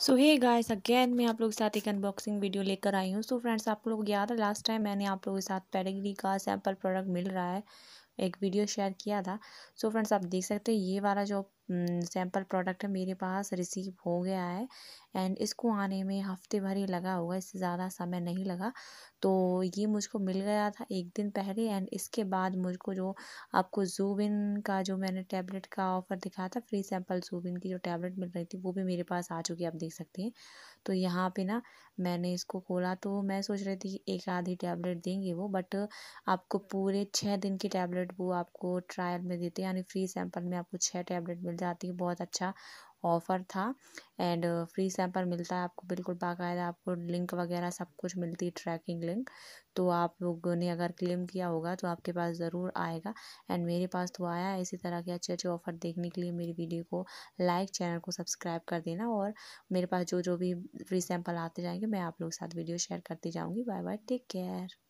सो hey guys again मैं आप लोग के साथ एक अनबॉक्सिंग वीडियो लेकर आई हूँ सो फ्रेंड्स आप लोग याद है लास्ट टाइम मैंने आप लोगों के साथ पेडिग्री का सैम्पल प्रोडक्ट मिल रहा है एक वीडियो शेयर किया था सो so फ्रेंड्स आप देख सकते हैं ये वाला जो सैम्पल प्रोडक्ट है मेरे पास रिसीव हो गया है एंड इसको आने में हफ्ते भर ही लगा होगा इससे ज़्यादा समय नहीं लगा तो ये मुझको मिल गया था एक दिन पहले एंड इसके बाद मुझको जो आपको जूबिन का जो मैंने टैबलेट का ऑफ़र दिखाया था फ्री सैम्पल जूबिन की जो टैबलेट मिल रही थी वो भी मेरे पास आ चुकी आप देख सकते हैं तो यहाँ पर ना मैंने इसको खोला तो मैं सोच रही थी कि एक आधी टैबलेट देंगे वो बट आपको पूरे छः दिन की टैबलेट टैबलेट वो आपको ट्रायल में देते हैं यानी फ्री सैंपल में आपको छः टैबलेट मिल जाती है बहुत अच्छा ऑफ़र था एंड फ्री सैंपल मिलता है आपको बिल्कुल बाकायदा आपको लिंक वगैरह सब कुछ मिलती है ट्रैकिंग लिंक तो आप लोगों ने अगर क्लेम किया होगा तो आपके पास ज़रूर आएगा एंड मेरे पास तो आया है इसी तरह के अच्छे अच्छे ऑफ़र देखने के लिए मेरी वीडियो को लाइक चैनल को सब्सक्राइब कर देना और मेरे पास जो जो भी फ्री सैंपल आते जाएंगे मैं आप लोगों के साथ वीडियो शेयर करती जाऊँगी बाय बाय टेक केयर